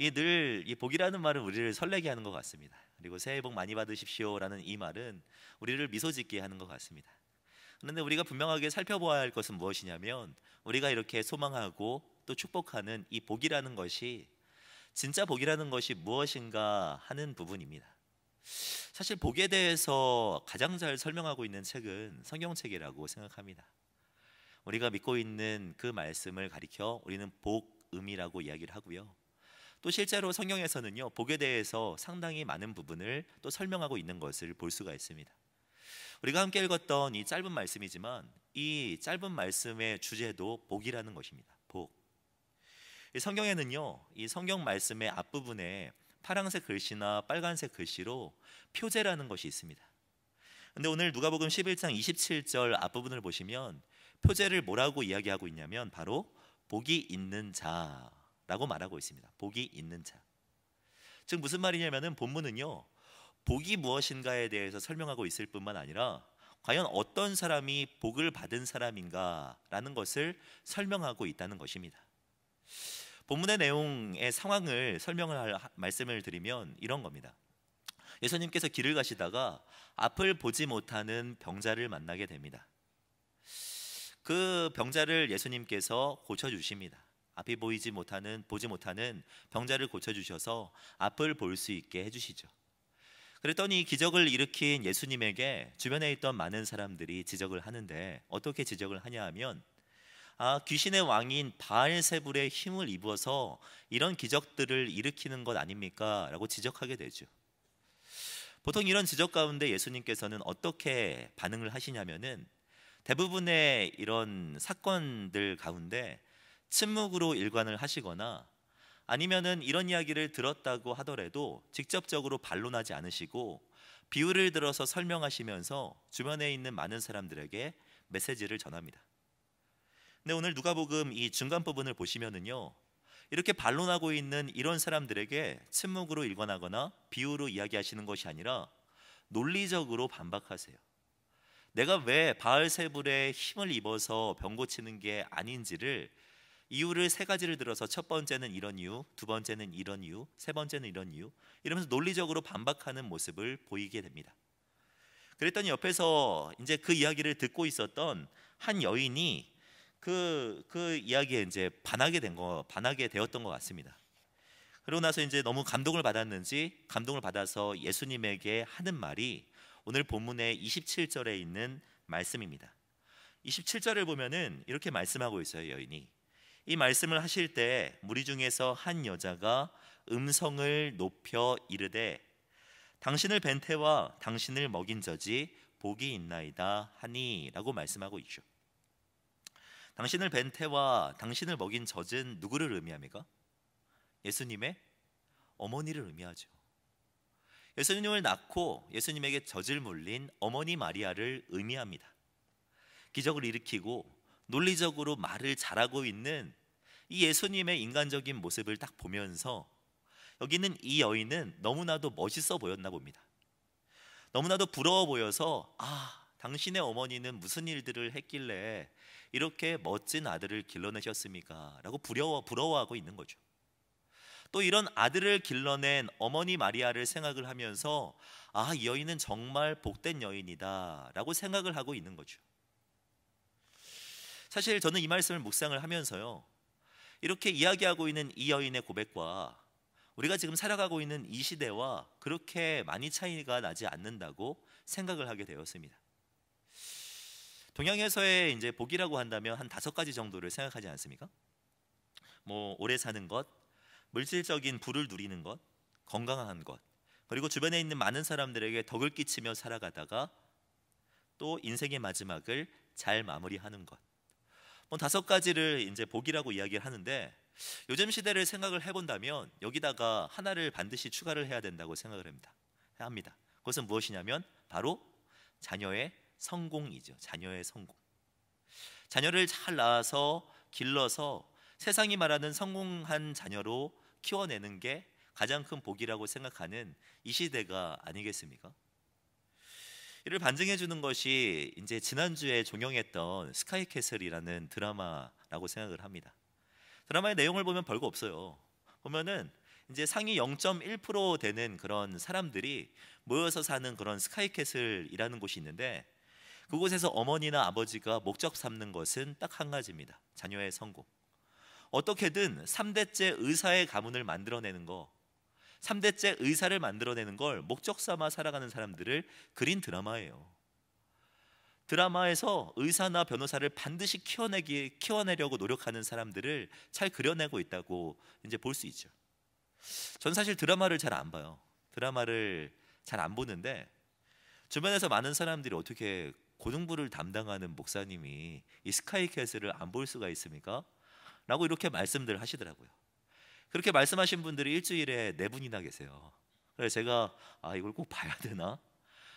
이 늘 이 복이라는 말은 우리를 설레게 하는 것 같습니다. 그리고 새해 복 많이 받으십시오라는 이 말은 우리를 미소짓게 하는 것 같습니다. 그런데 우리가 분명하게 살펴보아야 할 것은 무엇이냐면 우리가 이렇게 소망하고 또 축복하는 이 복이라는 것이 진짜 복이라는 것이 무엇인가 하는 부분입니다. 사실 복에 대해서 가장 잘 설명하고 있는 책은 성경책이라고 생각합니다. 우리가 믿고 있는 그 말씀을 가리켜 우리는 복음이라고 이야기를 하고요. 또 실제로 성경에서는요 복에 대해서 상당히 많은 부분을 또 설명하고 있는 것을 볼 수가 있습니다. 우리가 함께 읽었던 이 짧은 말씀이지만 이 짧은 말씀의 주제도 복이라는 것입니다. 복. 성경에는요 이 성경 말씀의 앞부분에 파란색 글씨나 빨간색 글씨로 표제라는 것이 있습니다. 근데 오늘 누가복음 11장 27절 앞부분을 보시면 표제를 뭐라고 이야기하고 있냐면 바로 복이 있는 자 라고 말하고 있습니다. 복이 있는 자. 즉 무슨 말이냐면은 본문은요. 복이 무엇인가에 대해서 설명하고 있을 뿐만 아니라 과연 어떤 사람이 복을 받은 사람인가라는 것을 설명하고 있다는 것입니다. 본문의 내용의 상황을 설명을 할 말씀을 드리면 이런 겁니다. 예수님께서 길을 가시다가 앞을 보지 못하는 병자를 만나게 됩니다. 그 병자를 예수님께서 고쳐 주십니다. 앞이 보이지 못하는 보지 못하는 병자를 고쳐 주셔서 앞을 볼 수 있게 해 주시죠. 그랬더니 기적을 일으킨 예수님에게 주변에 있던 많은 사람들이 지적을 하는데 어떻게 지적을 하냐 하면 아, 귀신의 왕인 바알세불의 힘을 입어서 이런 기적들을 일으키는 것 아닙니까? 라고 지적하게 되죠. 보통 이런 지적 가운데 예수님께서는 어떻게 반응을 하시냐면은 대부분의 이런 사건들 가운데 침묵으로 일관을 하시거나 아니면은 이런 이야기를 들었다고 하더라도 직접적으로 반론하지 않으시고 비유를 들어서 설명하시면서 주변에 있는 많은 사람들에게 메시지를 전합니다. 근데 오늘 누가복음 이 중간 부분을 보시면은요. 이렇게 반론하고 있는 이런 사람들에게 침묵으로 일관하거나 비유로 이야기하시는 것이 아니라 논리적으로 반박하세요. 내가 왜 바알세불에 힘을 입어서 병 고치는 게 아닌지를 이유를 세 가지를 들어서 첫 번째는 이런 이유, 두 번째는 이런 이유, 세 번째는 이런 이유 이러면서 논리적으로 반박하는 모습을 보이게 됩니다. 그랬더니 옆에서 이제 그 이야기를 듣고 있었던 한 여인이 그, 그 이야기에 이제 반하게 된 거, 반하게 되었던 것 같습니다. 그러고 나서 이제 너무 감동을 받았는지 감동을 받아서 예수님에게 하는 말이 오늘 본문의 27절에 있는 말씀입니다. 27절을 보면은 이렇게 말씀하고 있어요, 여인이. 이 말씀을 하실 때 무리 중에서 한 여자가 음성을 높여 이르되 당신을 벤태와 당신을 먹인 저지 복이 있나이다 하니라고 말씀하고 있죠. 당신을 벤태와 당신을 먹인 젖은 누구를 의미합니까? 예수님의 어머니를 의미하죠. 예수님을 낳고 예수님에게 젖을 물린 어머니 마리아를 의미합니다. 기적을 일으키고 논리적으로 말을 잘하고 있는 이 예수님의 인간적인 모습을 딱 보면서 여기는 이 여인은 너무나도 멋있어 보였나 봅니다. 너무나도 부러워 보여서 아, 당신의 어머니는 무슨 일들을 했길래 이렇게 멋진 아들을 길러내셨습니까? 라고 부러워 부러워하고 있는 거죠. 또 이런 아들을 길러낸 어머니 마리아를 생각을 하면서 아, 이 여인은 정말 복된 여인이다라고 생각을 하고 있는 거죠. 사실 저는 이 말씀을 묵상을 하면서요. 이렇게 이야기하고 있는 이 여인의 고백과 우리가 지금 살아가고 있는 이 시대와 그렇게 많이 차이가 나지 않는다고 생각을 하게 되었습니다. 동양에서의 이제 복이라고 한다면 한 다섯 가지 정도를 생각하지 않습니까? 뭐 오래 사는 것, 물질적인 부를 누리는 것, 건강한 것, 그리고 주변에 있는 많은 사람들에게 덕을 끼치며 살아가다가 또 인생의 마지막을 잘 마무리하는 것. 뭐 다섯 가지를 이제 복이라고 이야기를 하는데 요즘 시대를 생각을 해본다면 여기다가 하나를 반드시 추가를 해야 된다고 생각을 합니다. 합니다. 그것은 무엇이냐면 바로 자녀의 성공이죠. 자녀의 성공. 자녀를 잘 낳아서 길러서 세상이 말하는 성공한 자녀로 키워내는 게 가장 큰 복이라고 생각하는 이 시대가 아니겠습니까? 이를 반증해 주는 것이 이제 지난주에 종영했던 스카이캐슬이라는 드라마라고 생각을 합니다. 드라마의 내용을 보면 별거 없어요. 보면은 이제 상위 0.1% 되는 그런 사람들이 모여서 사는 그런 스카이캐슬이라는 곳이 있는데 그곳에서 어머니나 아버지가 목적 삼는 것은 딱 한 가지입니다. 자녀의 성공. 어떻게든 3대째 의사의 가문을 만들어내는 거 3대째 의사를 만들어내는 걸 목적 삼아 살아가는 사람들을 그린 드라마예요. 드라마에서 의사나 변호사를 반드시 키워내기 키워내려고 노력하는 사람들을 잘 그려내고 있다고 이제 볼 수 있죠. 전 사실 드라마를 잘 안 봐요. 드라마를 잘 안 보는데 주변에서 많은 사람들이 어떻게 고등부를 담당하는 목사님이 이 스카이캐슬을 안 볼 수가 있습니까? 라고 이렇게 말씀들 하시더라고요. 그렇게 말씀하신 분들이 일주일에 네 분이나 계세요. 그래서 제가 아 이걸 꼭 봐야 되나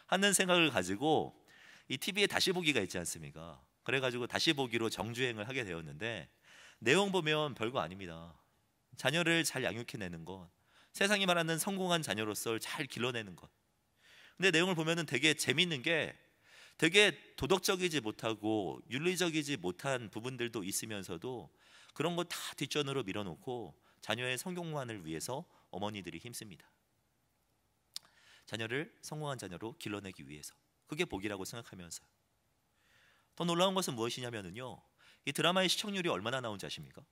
하는 생각을 가지고 이 TV에 다시 보기가 있지 않습니까? 그래가지고 다시 보기로 정주행을 하게 되었는데 내용 보면 별거 아닙니다. 자녀를 잘 양육해내는 것, 세상이 말하는 성공한 자녀로서 잘 길러내는 것. 근데 내용을 보면은 되게 재밌는 게 되게 도덕적이지 못하고 윤리적이지 못한 부분들도 있으면서도 그런 거 다 뒷전으로 밀어놓고 자녀의 성공만을 위해서 어머니들이 힘씁니다. 자녀를 성공한 자녀로 길러내기 위해서 그게 복이라고 생각하면서 더 놀라운 것은 무엇이냐면요이 드라마의 시청률이 얼마나 나온지 아십니까?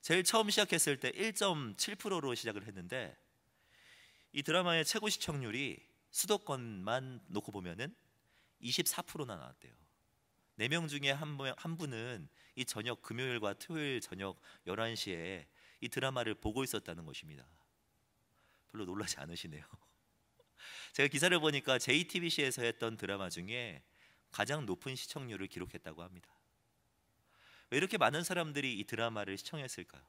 제일 처음 시작했을 때 1.7%로 시작을 했는데 이 드라마의 최고 시청률이 수도권만 놓고 보면은 24%나 나왔대요. 4명 중에 한, 한 분은 이 저녁 금요일과 토요일 저녁 11시에 이 드라마를 보고 있었다는 것입니다. 별로 놀라지 않으시네요. 제가 기사를 보니까 JTBC에서 했던 드라마 중에 가장 높은 시청률을 기록했다고 합니다. 왜 이렇게 많은 사람들이 이 드라마를 시청했을까요?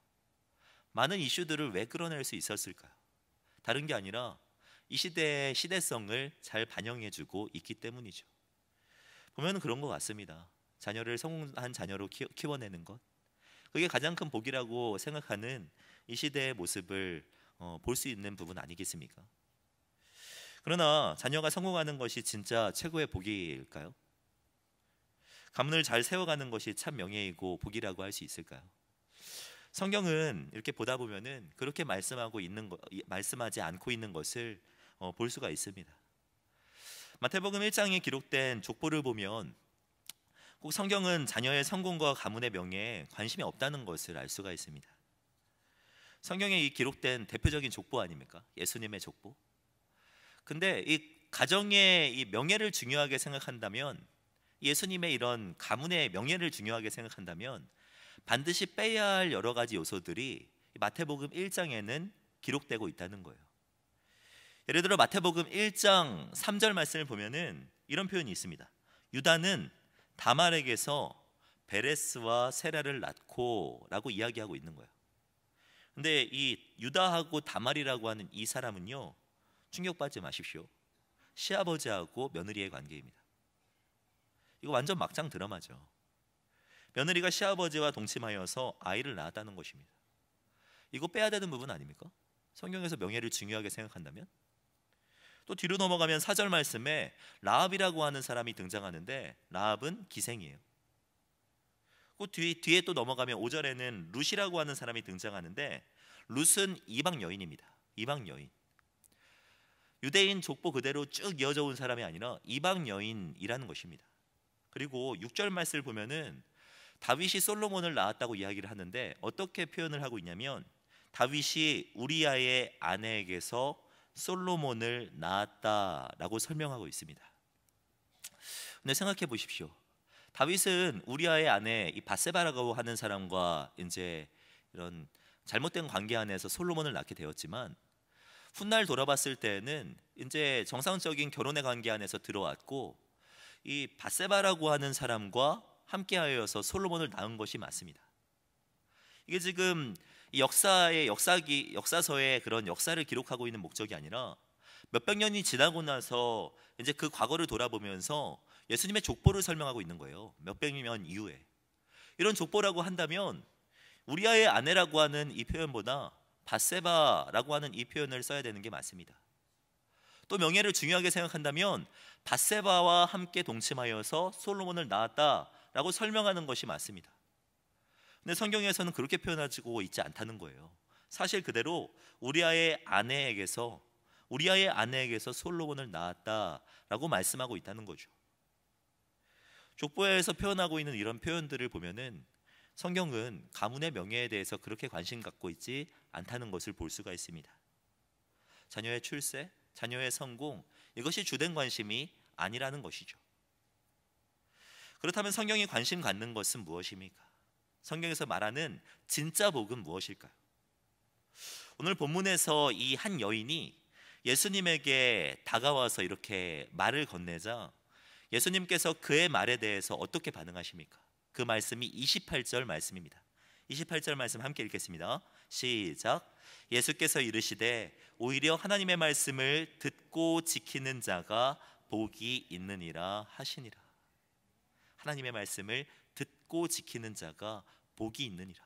많은 이슈들을 왜 끌어낼 수 있었을까요? 다른 게 아니라 이 시대의 시대성을 잘 반영해주고 있기 때문이죠. 보면 그런 것 같습니다. 자녀를 성공한 자녀로 키워내는 것, 그게 가장 큰 복이라고 생각하는 이 시대의 모습을 어, 볼수 있는 부분 아니겠습니까? 그러나 자녀가 성공하는 것이 진짜 최고의 복일까요? 가문을 잘 세워가는 것이 참 명예이고 복이라고 할 수 있을까요? 성경은 이렇게 보다 보면은 그렇게 말씀하고 있는 거, 말씀하지 않고 있는 것을 어, 볼 수가 있습니다. 마태복음 1장에 기록된 족보를 보면 꼭 성경은 자녀의 성공과 가문의 명예에 관심이 없다는 것을 알 수가 있습니다. 성경에 이 기록된 대표적인 족보 아닙니까? 예수님의 족보. 근데 이 가정의 이 명예를 중요하게 생각한다면 예수님의 이런 가문의 명예를 중요하게 생각한다면 반드시 빼야 할 여러 가지 요소들이 마태복음 1장에는 기록되고 있다는 거예요. 예를 들어 마태복음 1장 3절 말씀을 보면은 이런 표현이 있습니다. 유다는 다말에게서 베레스와 세라를 낳고라고 이야기하고 있는 거예요. 근데 이 유다하고 다말이라고 하는 이 사람은요. 충격받지 마십시오. 시아버지하고 며느리의 관계입니다. 이거 완전 막장 드라마죠. 며느리가 시아버지와 동침하여서 아이를 낳았다는 것입니다. 이거 빼야 되는 부분 아닙니까? 성경에서 명예를 중요하게 생각한다면 또 뒤로 넘어가면 사절 말씀에 라합이라고 하는 사람이 등장하는데 라합은 기생이에요. 그 뒤, 뒤에 또 넘어가면 5절에는 룻이라고 하는 사람이 등장하는데 룻은 이방 여인입니다. 이방 여인. 유대인 족보 그대로 쭉 이어져 온 사람이 아니라 이방 여인이라는 것입니다. 그리고 6절 말씀을 보면은 다윗이 솔로몬을 낳았다고 이야기를 하는데 어떻게 표현을 하고 있냐면 다윗이 우리아의 아내에게서 솔로몬을 낳았다라고 설명하고 있습니다. 근데 생각해 보십시오. 다윗은 우리아의 아내 이 바세바라고 하는 사람과 이제 이런 잘못된 관계 안에서 솔로몬을 낳게 되었지만 훗날 돌아봤을 때는 이제 정상적인 결혼의 관계 안에서 들어왔고 이 바세바라고 하는 사람과 함께하여서 솔로몬을 낳은 것이 맞습니다. 이게 지금 이 역사의 역사기 역사서의 그런 역사를 기록하고 있는 목적이 아니라 몇백 년이 지나고 나서 이제 그 과거를 돌아보면서 예수님의 족보를 설명하고 있는 거예요. 몇백 년 이후에 이런 족보라고 한다면 우리아의 아내라고 하는 이 표현보다 바세바라고 하는 이 표현을 써야 되는 게 맞습니다. 또 명예를 중요하게 생각한다면 바세바와 함께 동침하여서 솔로몬을 낳았다라고 설명하는 것이 맞습니다. 근데 성경에서는 그렇게 표현하고 있지 않다는 거예요. 사실 그대로 우리아의 아내에게서 우리아의 아내에게서 솔로몬을 낳았다라고 말씀하고 있다는 거죠. 족보에서 표현하고 있는 이런 표현들을 보면은 성경은 가문의 명예에 대해서 그렇게 관심 갖고 있지 않다는 것을 볼 수가 있습니다. 자녀의 출세, 자녀의 성공 이것이 주된 관심이 아니라는 것이죠. 그렇다면 성경이 관심 갖는 것은 무엇입니까? 성경에서 말하는 진짜 복은 무엇일까요? 오늘 본문에서 이 한 여인이 예수님에게 다가와서 이렇게 말을 건네자 예수님께서 그의 말에 대해서 어떻게 반응하십니까? 그 말씀이 28절 말씀입니다. 28절 말씀 함께 읽겠습니다. 시작. 예수께서 이르시되 오히려 하나님의 말씀을 듣고 지키는 자가 복이 있느니라 하시니라. 하나님의 말씀을 듣고 지키는 자가 복이 있느니라.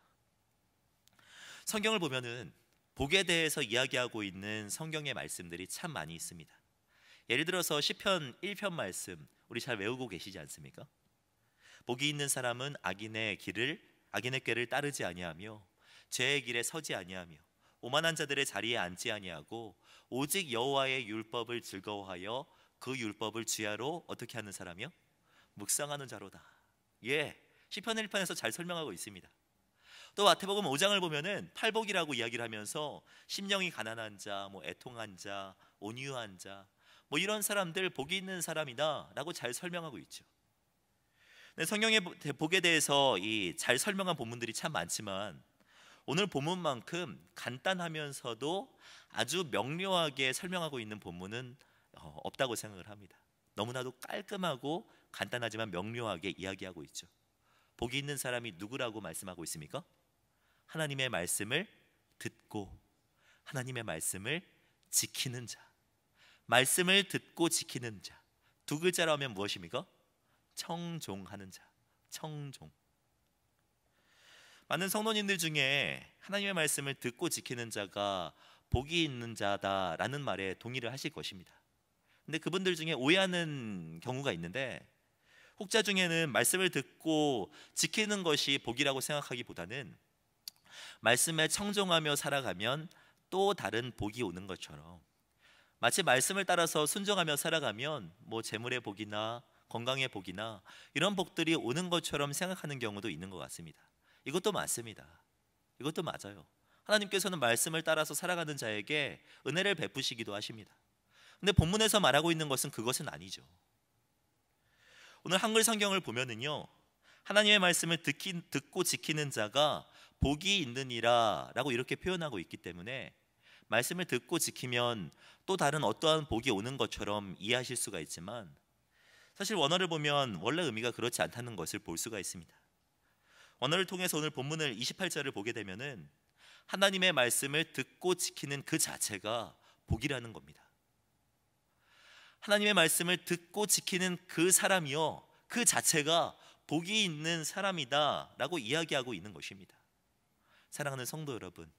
성경을 보면은 복에 대해서 이야기하고 있는 성경의 말씀들이 참 많이 있습니다. 예를 들어서 시편 1편 말씀 우리 잘 외우고 계시지 않습니까? 복이 있는 사람은 악인의 길을 악인의 꾀를 따르지 아니하며 죄의 길에 서지 아니하며 오만한 자들의 자리에 앉지 아니하고 오직 여호와의 율법을 즐거워하여 그 율법을 주야로 어떻게 하는 사람이요? 묵상하는 자로다. 예, 시편 1편에서 잘 설명하고 있습니다. 또 마태복음 5장을 보면은 팔복이라고 이야기를 하면서 심령이 가난한 자, 뭐 애통한 자, 온유한 자, 뭐 이런 사람들 복이 있는 사람이다라고 잘 설명하고 있죠. 성경의 복에 대해서 이 잘 설명한 본문들이 참 많지만 오늘 본문만큼 간단하면서도 아주 명료하게 설명하고 있는 본문은 어, 없다고 생각을 합니다. 너무나도 깔끔하고 간단하지만 명료하게 이야기하고 있죠. 복이 있는 사람이 누구라고 말씀하고 있습니까? 하나님의 말씀을 듣고 하나님의 말씀을 지키는 자. 말씀을 듣고 지키는 자. 두 글자로 하면 무엇입니까? 청종하는 자. 청종. 많은 성도님들 중에 하나님의 말씀을 듣고 지키는 자가 복이 있는 자다라는 말에 동의를 하실 것입니다. 근데 그분들 중에 오해하는 경우가 있는데 혹자 중에는 말씀을 듣고 지키는 것이 복이라고 생각하기보다는 말씀에 청종하며 살아가면 또 다른 복이 오는 것처럼 마치 말씀을 따라서 순종하며 살아가면 뭐 재물의 복이나 건강의 복이나 이런 복들이 오는 것처럼 생각하는 경우도 있는 것 같습니다. 이것도 맞습니다. 이것도 맞아요. 하나님께서는 말씀을 따라서 살아가는 자에게 은혜를 베푸시기도 하십니다. 근데 본문에서 말하고 있는 것은 그것은 아니죠. 오늘 한글 성경을 보면은요. 하나님의 말씀을 듣기, 듣고 지키는 자가 복이 있느니라라고 이렇게 표현하고 있기 때문에 말씀을 듣고 지키면 또 다른 어떠한 복이 오는 것처럼 이해하실 수가 있지만 사실 원어를 보면 원래 의미가 그렇지 않다는 것을 볼 수가 있습니다. 원어를 통해서 오늘 본문을 28절을 보게 되면은 하나님의 말씀을 듣고 지키는 그 자체가 복이라는 겁니다. 하나님의 말씀을 듣고 지키는 그 사람이요. 그 자체가 복이 있는 사람이다. 라고 이야기하고 있는 것입니다. 사랑하는 성도 여러분,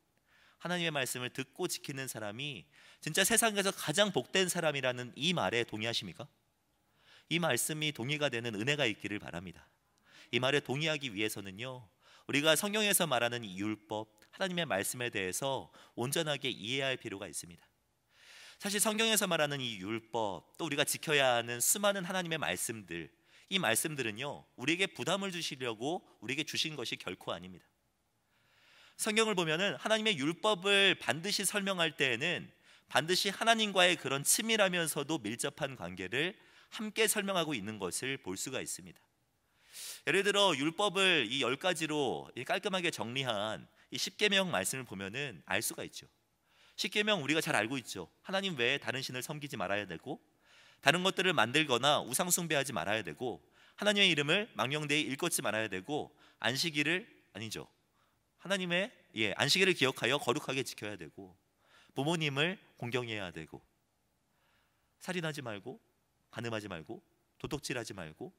하나님의 말씀을 듣고 지키는 사람이 진짜 세상에서 가장 복된 사람이라는 이 말에 동의하십니까? 이 말씀이 동의가 되는 은혜가 있기를 바랍니다. 이 말에 동의하기 위해서는요, 우리가 성경에서 말하는 이 율법, 하나님의 말씀에 대해서 온전하게 이해할 필요가 있습니다. 사실 성경에서 말하는 이 율법, 또 우리가 지켜야 하는 수많은 하나님의 말씀들, 이 말씀들은요, 우리에게 부담을 주시려고 우리에게 주신 것이 결코 아닙니다. 성경을 보면은 하나님의 율법을 반드시 설명할 때에는 반드시 하나님과의 그런 친밀하면서도 밀접한 관계를 함께 설명하고 있는 것을 볼 수가 있습니다. 예를 들어 율법을 이 열 가지로 깔끔하게 정리한 이 십계명 말씀을 보면은 알 수가 있죠. 십계명 우리가 잘 알고 있죠. 하나님 외에 다른 신을 섬기지 말아야 되고 다른 것들을 만들거나 우상 숭배하지 말아야 되고 하나님의 이름을 망령되이 일컫지 말아야 되고 안식일을 아니죠. 하나님의 예, 안식일을 기억하여 거룩하게 지켜야 되고 부모님을 공경해야 되고 살인하지 말고 가늠하지 말고 도둑질하지 말고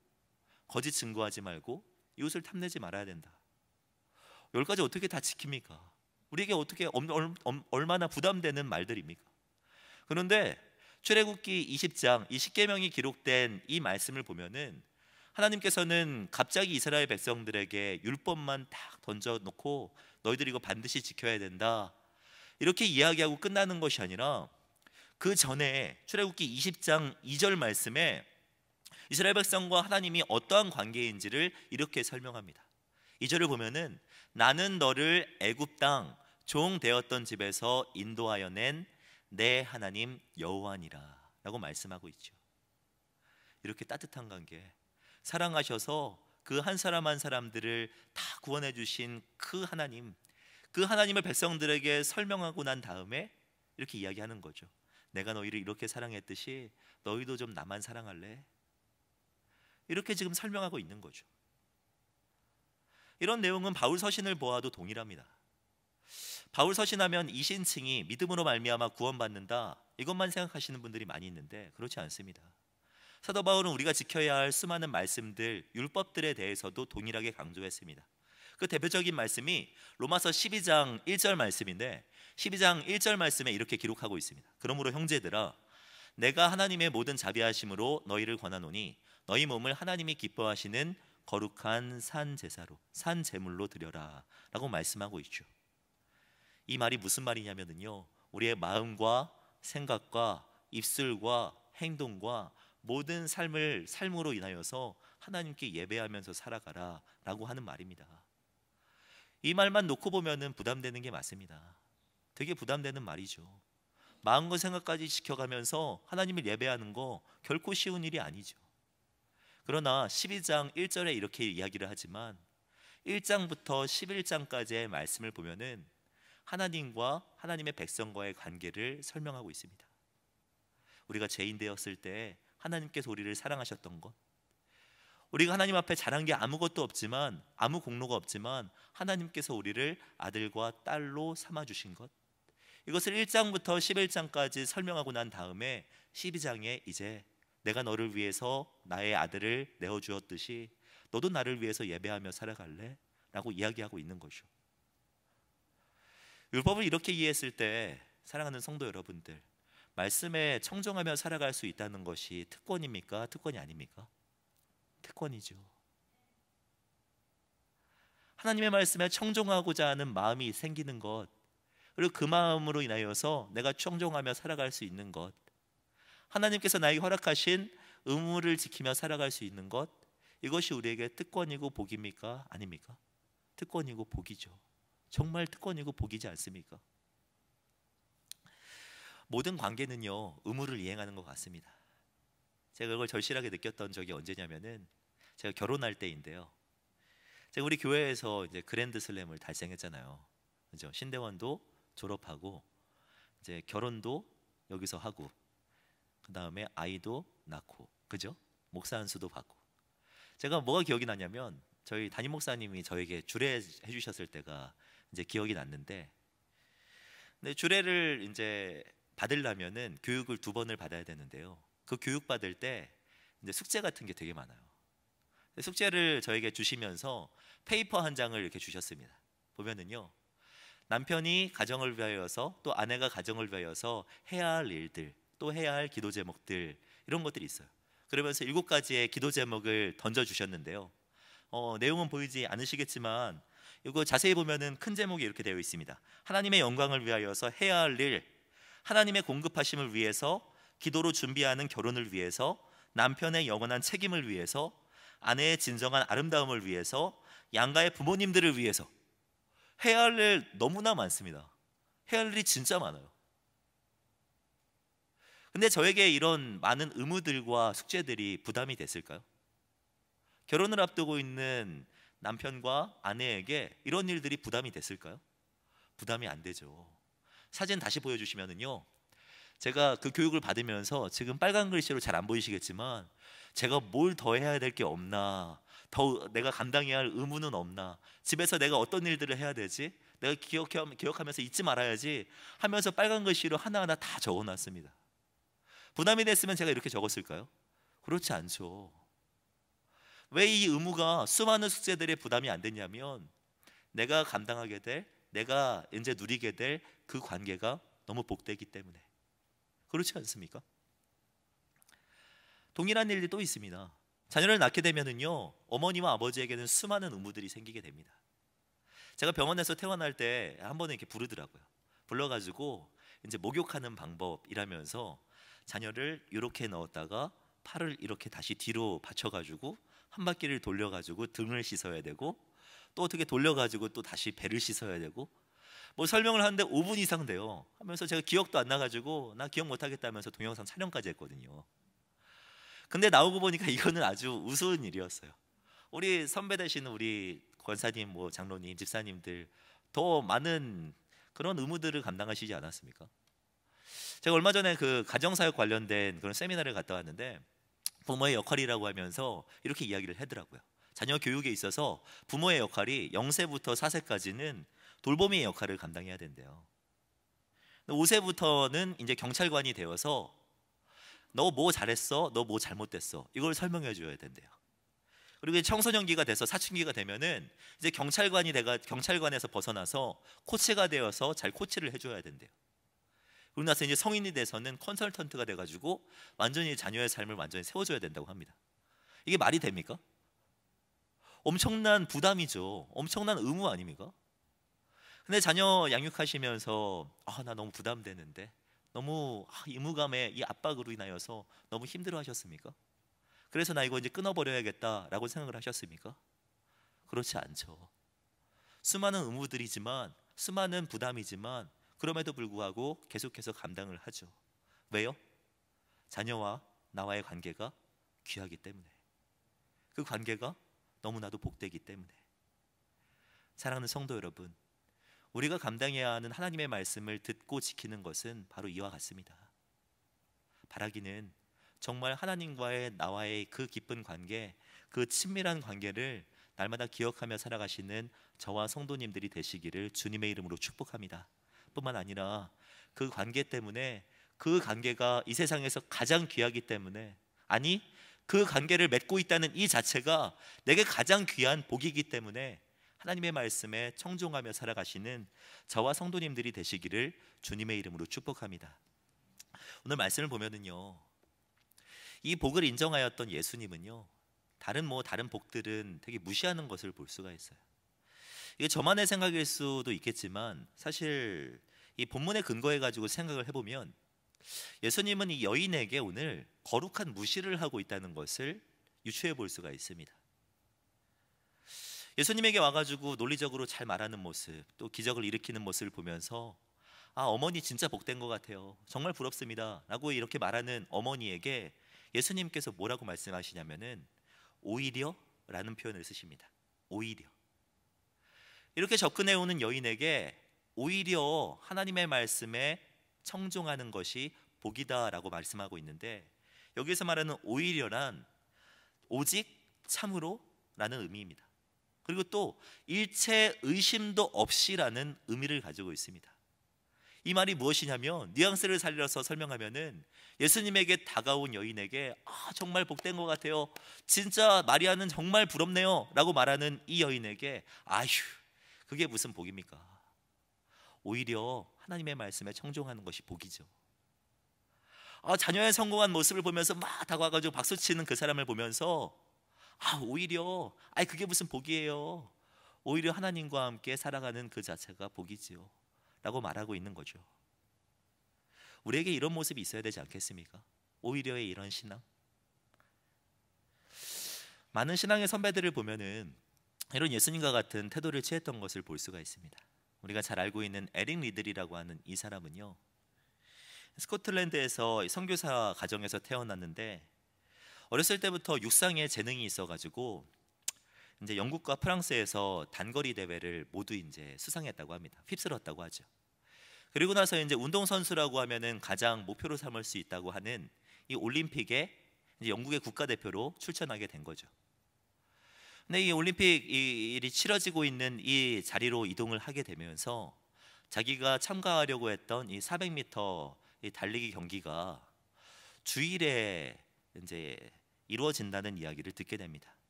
거짓 증거하지 말고 이웃을 탐내지 말아야 된다. 열 가지 어떻게 다 지킵니까? 우리에게 어떻게 얼마나 부담되는 말들입니까? 그런데 출애굽기 20장 이 십계명이 기록된 이 말씀을 보면은 하나님께서는 갑자기 이스라엘 백성들에게 율법만 딱 던져 놓고 너희들이 이거 반드시 지켜야 된다. 이렇게 이야기하고 끝나는 것이 아니라 그 전에 출애굽기 20장 2절 말씀에 이스라엘 백성과 하나님이 어떠한 관계인지를 이렇게 설명합니다. 2절을 보면은 나는 너를 애굽 땅 종 되었던 집에서 인도하여 낸 내 하나님 여호와니라라고 말씀하고 있죠. 이렇게 따뜻한 관계, 사랑하셔서 그 한 사람 한 사람들을 다 구원해 주신 그 하나님, 그 하나님을 백성들에게 설명하고 난 다음에 이렇게 이야기하는 거죠. 내가 너희를 이렇게 사랑했듯이 너희도 좀 나만 사랑할래? 이렇게 지금 설명하고 있는 거죠. 이런 내용은 바울 서신을 보아도 동일합니다. 바울 서신하면 이신층이 믿음으로 말미암아 구원받는다 이것만 생각하시는 분들이 많이 있는데 그렇지 않습니다. 사도 바울은 우리가 지켜야 할 수많은 말씀들, 율법들에 대해서도 동일하게 강조했습니다. 그 대표적인 말씀이 로마서 12장 1절 말씀인데 12장 1절 말씀에 이렇게 기록하고 있습니다. 그러므로 형제들아 내가 하나님의 모든 자비하심으로 너희를 권하노니 너희 몸을 하나님이 기뻐하시는 거룩한 산 제사로 산 제물로 드려라라고 말씀하고 있죠. 이 말이 무슨 말이냐면은요. 우리의 마음과 생각과 입술과 행동과 모든 삶을 삶으로 인하여서 하나님께 예배하면서 살아가라라고 하는 말입니다. 이 말만 놓고 보면은 부담되는 게 맞습니다. 되게 부담되는 말이죠. 마음과 생각까지 지켜가면서 하나님을 예배하는 거 결코 쉬운 일이 아니죠. 그러나 12장 1절에 이렇게 이야기를 하지만 1장부터 11장까지의 말씀을 보면은 하나님과 하나님의 백성과의 관계를 설명하고 있습니다. 우리가 죄인 되었을 때 하나님께서 우리를 사랑하셨던 것 우리가 하나님 앞에 잘한 게 아무것도 없지만 아무 공로가 없지만 하나님께서 우리를 아들과 딸로 삼아 주신 것 이것을 1장부터 11장까지 설명하고 난 다음에 12장에 이제 내가 너를 위해서 나의 아들을 내어 주었듯이 너도 나를 위해서 예배하며 살아갈래? 라고 이야기하고 있는 것이죠. 율법을 이렇게 이해했을 때 사랑하는 성도 여러분들 말씀에 청정하며 살아갈 수 있다는 것이 특권입니까? 특권이 아닙니까? 특권이죠. 하나님의 말씀에 청정하고자 하는 마음이 생기는 것 그리고 그 마음으로 인하여서 내가 청정하며 살아갈 수 있는 것 하나님께서 나에게 허락하신 의무를 지키며 살아갈 수 있는 것 이것이 우리에게 특권이고 복입니까? 아닙니까? 특권이고 복이죠. 정말 특권이고 복이지 않습니까? 모든 관계는요 의무를 이행하는 것 같습니다. 제가 그걸 절실하게 느꼈던 적이 언제냐면은 제가 결혼할 때인데요. 제가 우리 교회에서 이제 그랜드 슬램을 달성했잖아요. 그죠? 신대원도 졸업하고 이제 결혼도 여기서 하고 그 다음에 아이도 낳고 그죠? 목사 안수도 받고 제가 뭐가 기억이 나냐면 저희 담임 목사님이 저에게 주례해 주셨을 때가 이제 기억이 났는데 근데 주례를 이제 받으려면은 교육을 두 번을 받아야 되는데요. 그 교육 받을 때 이제 숙제 같은 게 되게 많아요. 숙제를 저에게 주시면서 페이퍼 한 장을 이렇게 주셨습니다. 보면은요. 남편이 가정을 위하여서 또 아내가 가정을 위하여서 해야 할 일들 또 해야 할 기도 제목들 이런 것들이 있어요. 그러면서 일곱 가지의 기도 제목을 던져 주셨는데요. 어, 내용은 보이지 않으시겠지만 이거 자세히 보면은 큰 제목이 이렇게 되어 있습니다. 하나님의 영광을 위하여서 해야 할 일, 하나님의 공급하심을 위해서 기도로 준비하는 결혼을 위해서 남편의 영원한 책임을 위해서 아내의 진정한 아름다움을 위해서 양가의 부모님들을 위해서 해야 할 일 너무나 많습니다. 해야 할 일이 진짜 많아요. 근데 저에게 이런 많은 의무들과 숙제들이 부담이 됐을까요? 결혼을 앞두고 있는 남편과 아내에게 이런 일들이 부담이 됐을까요? 부담이 안 되죠. 사진 다시 보여주시면은요. 제가 그 교육을 받으면서 지금 빨간 글씨로 잘 안 보이시겠지만 제가 뭘 더 해야 될 게 없나 더 내가 감당해야 할 의무는 없나 집에서 내가 어떤 일들을 해야 되지 내가 기억하면서 기억 잊지 말아야지 하면서 빨간 글씨로 하나하나 다 적어놨습니다 부담이 됐으면 제가 이렇게 적었을까요? 그렇지 않죠. 왜 이 의무가 수많은 숙제들의 부담이 안 됐냐면 내가 감당하게 될, 내가 이제 누리게 될 그 관계가 너무 복되기 때문에 그렇지 않습니까? 동일한 일이 또 있습니다. 자녀를 낳게 되면은요 어머니와 아버지에게는 수많은 의무들이 생기게 됩니다. 제가 병원에서 퇴원할 때 한번에 이렇게 부르더라고요. 불러가지고 이제 목욕하는 방법이라면서 자녀를 이렇게 넣었다가 팔을 이렇게 다시 뒤로 받쳐가지고 한 바퀴를 돌려가지고 등을 씻어야 되고 또 어떻게 돌려가지고 또 다시 배를 씻어야 되고 뭐 설명을 하는데 5분 이상 돼요 하면서 제가 기억도 안 나가지고 나 기억 못하겠다면서 동영상 촬영까지 했거든요 근데 나오고 보니까 이거는 아주 우스운 일이었어요 우리 선배 되신 우리 권사님 뭐 장로님 집사님들 더 많은 그런 의무들을 감당하시지 않았습니까? 제가 얼마 전에 그 가정사역 관련된 그런 세미나를 갔다 왔는데 부모의 역할이라고 하면서 이렇게 이야기를 하더라고요. 자녀 교육에 있어서 부모의 역할이 0세부터 4세까지는 돌보미의 역할을 감당해야 된대요. 5세부터는 이제 경찰관이 되어서 너 뭐 잘했어? 너 뭐 잘못됐어? 이걸 설명해 줘야 된대요. 그리고 청소년기가 돼서 사춘기가 되면은 이제 경찰관이 내가 경찰관에서 벗어나서 코치가 되어서 잘 코치를 해줘야 된대요. 그러고 나서 이제 성인이 돼서는 컨설턴트가 돼가지고 완전히 자녀의 삶을 완전히 세워줘야 된다고 합니다. 이게 말이 됩니까? 엄청난 부담이죠. 엄청난 의무 아닙니까? 근데 자녀 양육하시면서 아 나 너무 부담되는데 너무 아, 의무감에 이 압박으로 인하여서 너무 힘들어하셨습니까? 그래서 나 이거 이제 끊어버려야겠다라고 생각을 하셨습니까? 그렇지 않죠. 수많은 의무들이지만 수많은 부담이지만 그럼에도 불구하고 계속해서 감당을 하죠. 왜요? 자녀와 나와의 관계가 귀하기 때문에. 그 관계가 너무나도 복되기 때문에. 사랑하는 성도 여러분, 우리가 감당해야 하는 하나님의 말씀을 듣고 지키는 것은 바로 이와 같습니다. 바라기는 정말 하나님과의 나와의 그 깊은 관계, 그 친밀한 관계를 날마다 기억하며 살아가시는 저와 성도님들이 되시기를 주님의 이름으로 축복합니다. 뿐만 아니라 그 관계 때문에 그 관계가 이 세상에서 가장 귀하기 때문에 아니 그 관계를 맺고 있다는 이 자체가 내게 가장 귀한 복이기 때문에 하나님의 말씀에 청종하며 살아가시는 저와 성도님들이 되시기를 주님의 이름으로 축복합니다. 오늘 말씀을 보면은요. 이 복을 인정하였던 예수님은요. 다른 뭐 다른 복들은 되게 무시하는 것을 볼 수가 있어요. 이게 저만의 생각일 수도 있겠지만 사실 이 본문에 근거해 가지고 생각을 해보면 예수님은 이 여인에게 오늘 거룩한 무시를 하고 있다는 것을 유추해 볼 수가 있습니다. 예수님에게 와가지고 논리적으로 잘 말하는 모습, 또 기적을 일으키는 모습을 보면서 아 어머니 진짜 복된 것 같아요. 정말 부럽습니다.라고 이렇게 말하는 어머니에게 예수님께서 뭐라고 말씀하시냐면은 오히려라는 표현을 쓰십니다. 오히려 이렇게 접근해 오는 여인에게 오히려 하나님의 말씀에 청종하는 것이 복이다라고 말씀하고 있는데 여기서 말하는 오히려란 오직 참으로라는 의미입니다. 그리고 또 일체 의심도 없이라는 의미를 가지고 있습니다. 이 말이 무엇이냐면 뉘앙스를 살려서 설명하면은 예수님에게 다가온 여인에게 아 정말 복된 것 같아요. 진짜 마리아는 정말 부럽네요라고 말하는 이 여인에게 아휴 그게 무슨 복입니까? 오히려 하나님의 말씀에 청종하는 것이 복이죠. 아, 자녀의 성공한 모습을 보면서 막 다가가지고 박수치는 그 사람을 보면서 아, 오히려 아이 그게 무슨 복이에요. 오히려 하나님과 함께 살아가는 그 자체가 복이지요. 라고 말하고 있는 거죠. 우리에게 이런 모습이 있어야 되지 않겠습니까? 오히려의 이런 신앙. 많은 신앙의 선배들을 보면은 이런 예수님과 같은 태도를 취했던 것을 볼 수가 있습니다. 우리가 잘 알고 있는 에릭 리들이라고 하는 이 사람은요. 스코틀랜드에서 성교사 가정에서 태어났는데 어렸을 때부터 육상에 재능이 있어 가지고 이제 영국과 프랑스에서 단거리 대회를 모두 이제 수상했다고 합니다. 휩쓸었다고 하죠. 그리고 나서 이제 운동 선수라고 하면은 가장 목표로 삼을 수 있다고 하는 이 올림픽에 이제 영국의 국가대표로 출전하게 된 거죠. 근데 네, 이 올림픽이 치러지고 있는 이 자리로 이동을 하게 되면서 자기가 참가하려고 했던 이 400m 달리기 경기가 주일에 이제 이루어진다는 이야기를 듣게 됩니다.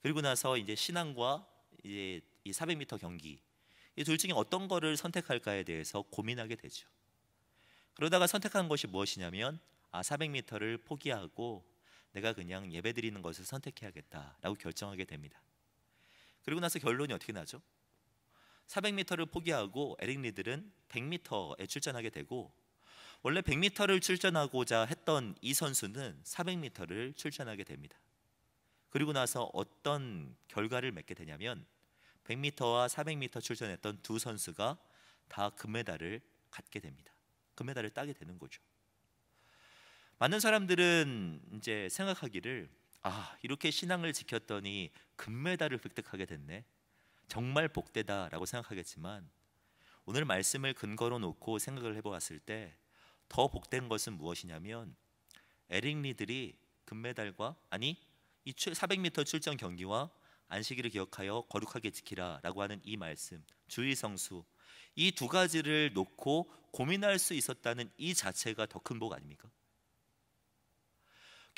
그리고 나서 이제 신앙과 이제 이 400m 경기 이 둘 중에 어떤 거를 선택할까에 대해서 고민하게 되죠. 그러다가 선택한 것이 무엇이냐면 아 400m를 포기하고 내가 그냥 예배 드리는 것을 선택해야겠다라고 결정하게 됩니다. 그리고 나서 결론이 어떻게 나죠? 400m를 포기하고 에릭 리들은 100m에 출전하게 되고 원래 100m를 출전하고자 했던 이 선수는 400m를 출전하게 됩니다. 그리고 나서 어떤 결과를 맺게 되냐면 100m와 400m 출전했던 두 선수가 다 금메달을 갖게 됩니다. 금메달을 따게 되는 거죠. 많은 사람들은 이제 생각하기를 아 이렇게 신앙을 지켰더니 금메달을 획득하게 됐네 정말 복되다라고 생각하겠지만 오늘 말씀을 근거로 놓고 생각을 해보았을 때 더 복된 것은 무엇이냐면 에릭 리들이 금메달과 아니 이 400m 출전 경기와 안식일을 기억하여 거룩하게 지키라라고 하는 이 말씀 주의 성수 이 두 가지를 놓고 고민할 수 있었다는 이 자체가 더 큰 복 아닙니까?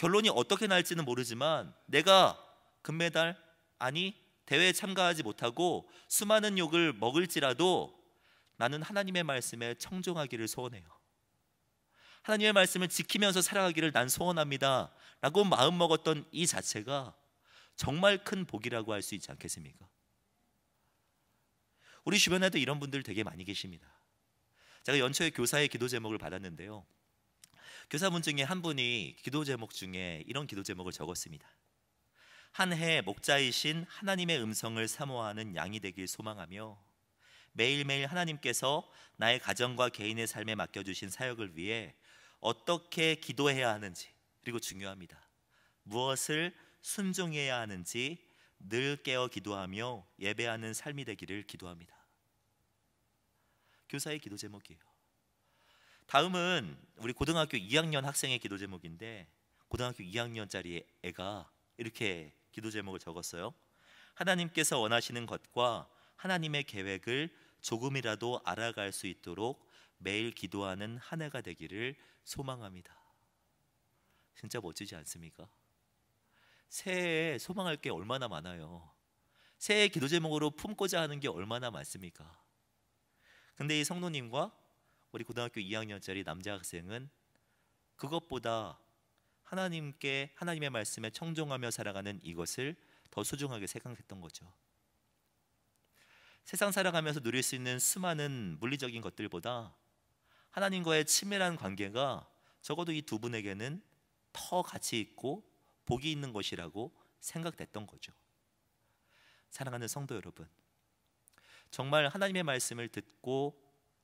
결론이 어떻게 날지는 모르지만 내가 금메달 아니 대회에 참가하지 못하고 수많은 욕을 먹을지라도 나는 하나님의 말씀에 청종하기를 소원해요. 하나님의 말씀을 지키면서 살아가기를 난 소원합니다. 라고 마음먹었던 이 자체가 정말 큰 복이라고 할 수 있지 않겠습니까? 우리 주변에도 이런 분들 되게 많이 계십니다. 제가 연초에 교사의 기도 제목을 받았는데요. 교사분 중에 한 분이 기도 제목 중에 이런 기도 제목을 적었습니다. 한 해 목자이신 하나님의 음성을 사모하는 양이 되길 소망하며 매일매일 하나님께서 나의 가정과 개인의 삶에 맡겨주신 사역을 위해 어떻게 기도해야 하는지 그리고 중요합니다. 무엇을 순종해야 하는지 늘 깨어 기도하며 예배하는 삶이 되기를 기도합니다. 교사의 기도 제목이에요. 다음은 우리 고등학교 2학년 학생의 기도 제목인데 고등학교 2학년짜리 애가 이렇게 기도 제목을 적었어요. 하나님께서 원하시는 것과 하나님의 계획을 조금이라도 알아갈 수 있도록 매일 기도하는 한 해가 되기를 소망합니다. 진짜 멋지지 않습니까? 새해에 소망할 게 얼마나 많아요. 새해 기도 제목으로 품고자 하는 게 얼마나 많습니까? 근데 이 성도님과 우리 고등학교 2학년짜리 남자 학생은 그것보다 하나님께 하나님의 말씀에 청종하며 살아가는 이것을 더 소중하게 생각했던 거죠. 세상 살아가면서 누릴 수 있는 수많은 물리적인 것들보다 하나님과의 친밀한 관계가 적어도 이 두 분에게는 더 가치 있고 복이 있는 것이라고 생각됐던 거죠. 사랑하는 성도 여러분, 정말 하나님의 말씀을 듣고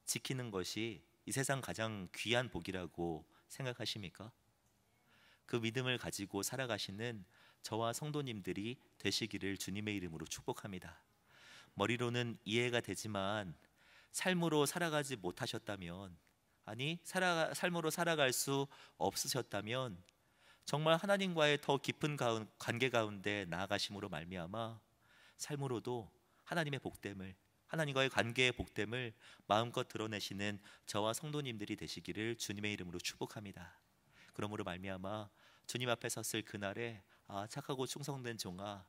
지키는 것이 이 세상 가장 귀한 복이라고 생각하십니까? 그 믿음을 가지고 살아가시는 저와 성도님들이 되시기를 주님의 이름으로 축복합니다. 머리로는 이해가 되지만 삶으로 살아가지 못하셨다면 아니 살아, 삶으로 살아갈 수 없으셨다면 정말 하나님과의 더 깊은 관계 가운데 나아가심으로 말미암아 삶으로도 하나님의 복됨을 하나님과의 관계의 복됨을 마음껏 드러내시는 저와 성도님들이 되시기를 주님의 이름으로 축복합니다. 그러므로 말미암아 주님 앞에 섰을 그날에 아 착하고 충성된 종아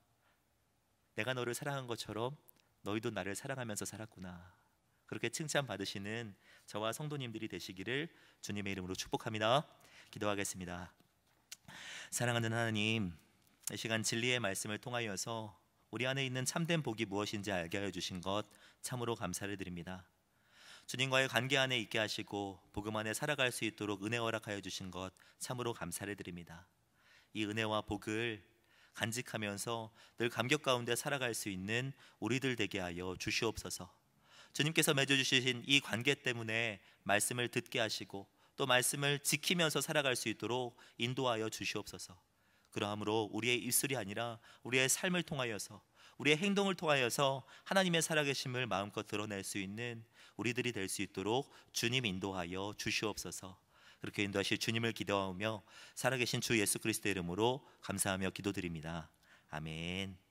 내가 너를 사랑한 것처럼 너희도 나를 사랑하면서 살았구나. 그렇게 칭찬받으시는 저와 성도님들이 되시기를 주님의 이름으로 축복합니다. 기도하겠습니다. 사랑하는 하나님, 이 시간 진리의 말씀을 통하여서 우리 안에 있는 참된 복이 무엇인지 알게 하여 주신 것 참으로 감사를 드립니다. 주님과의 관계 안에 있게 하시고 복음 안에 살아갈 수 있도록 은혜 허락하여 주신 것 참으로 감사를 드립니다. 이 은혜와 복을 간직하면서 늘 감격 가운데 살아갈 수 있는 우리들 되게 하여 주시옵소서. 주님께서 맺어 주신 이 관계 때문에 말씀을 듣게 하시고 또 말씀을 지키면서 살아갈 수 있도록 인도하여 주시옵소서. 그러므로 우리의 입술이 아니라 우리의 삶을 통하여서 우리의 행동을 통하여서 하나님의 살아계심을 마음껏 드러낼 수 있는 우리들이 될 수 있도록 주님 인도하여 주시옵소서. 그렇게 인도하실 주님을 기도하며 살아계신 주 예수 그리스도의 이름으로 감사하며 기도드립니다. 아멘.